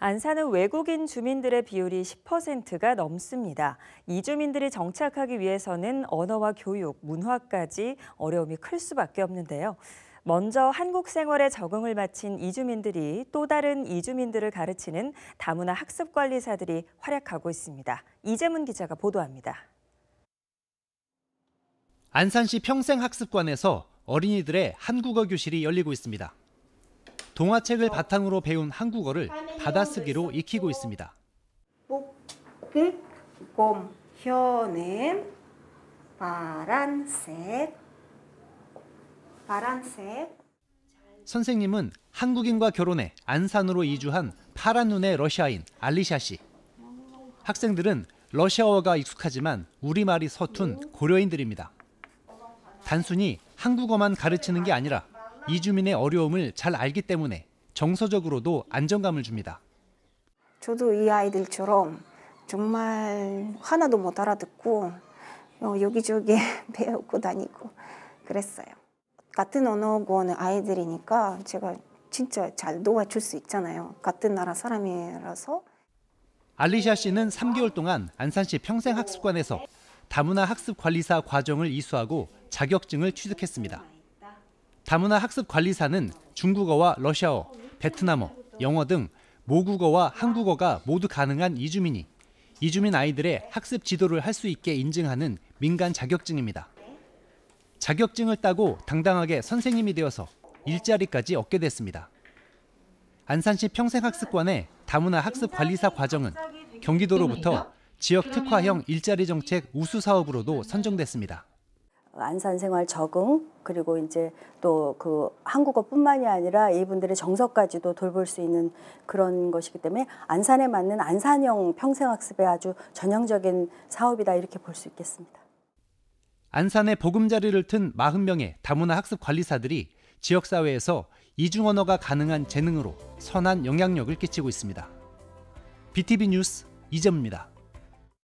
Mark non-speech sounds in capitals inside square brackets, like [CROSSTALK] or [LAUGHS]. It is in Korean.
안산은 외국인 주민들의 비율이 10%가 넘습니다. 이주민들이 정착하기 위해서는 언어와 교육, 문화까지 어려움이 클 수밖에 없는데요. 먼저 한국 생활에 적응을 마친 이주민들이 또 다른 이주민들을 가르치는 다문화 학습 관리사들이 활약하고 있습니다. 이재문 기자가 보도합니다. 안산시 평생학습관에서 어린이들의 한국어 교실이 열리고 있습니다. 동화책을 바탕으로 배운 한국어를 받아쓰기로 익히고 있습니다. 목극 곰 파란색 파란색 선생님은 한국인과 결혼해 안산으로 이주한 파란 눈의 러시아인 알리샤 씨. 학생들은 러시아어가 익숙하지만 우리말이 서툰 고려인들입니다. 단순히 한국어만 가르치는 게 아니라 이주민의 어려움을 잘 알기 때문에 정서적으로도 안정감을 줍니다. 저도 이 아이들처럼 정말 하나도 못 알아듣고 어, 여기저기 [LAUGHS] 배우고 다니고 그랬어요. 같은 언어권 아이들이니까 제가 진짜 잘 도와줄 수 있잖아요. 같은 나라 사람이라서. 알리샤 씨는 3개월 동안 안산시 평생학습관에서 다문화 학습 관리사 과정을 이수하고 자격증을 취득했습니다. 다문화 학습 관리사는 중국어와 러시아어, 베트남어, 영어 등 모국어와 한국어가 모두 가능한 이주민이 이주민 아이들의 학습 지도를 할 수 있게 인증하는 민간 자격증입니다. 자격증을 따고 당당하게 선생님이 되어서 일자리까지 얻게 됐습니다. 안산시 평생학습관의 다문화 학습 관리사 과정은 경기도로부터 지역 특화형 일자리 정책 우수 사업으로도 선정됐습니다. 안산 생활 적응 그리고 이제 또 그 한국어뿐만이 아니라 이분들의 정서까지도 돌볼 수 있는 그런 것이기 때문에 안산에 맞는 안산형 평생학습의 아주 전형적인 사업이다 이렇게 볼 수 있겠습니다. 안산의 보금자리를 튼 40명의 다문화 학습 관리사들이 지역 사회에서 이중 언어가 가능한 재능으로 선한 영향력을 끼치고 있습니다. BTV 뉴스 이재입니다.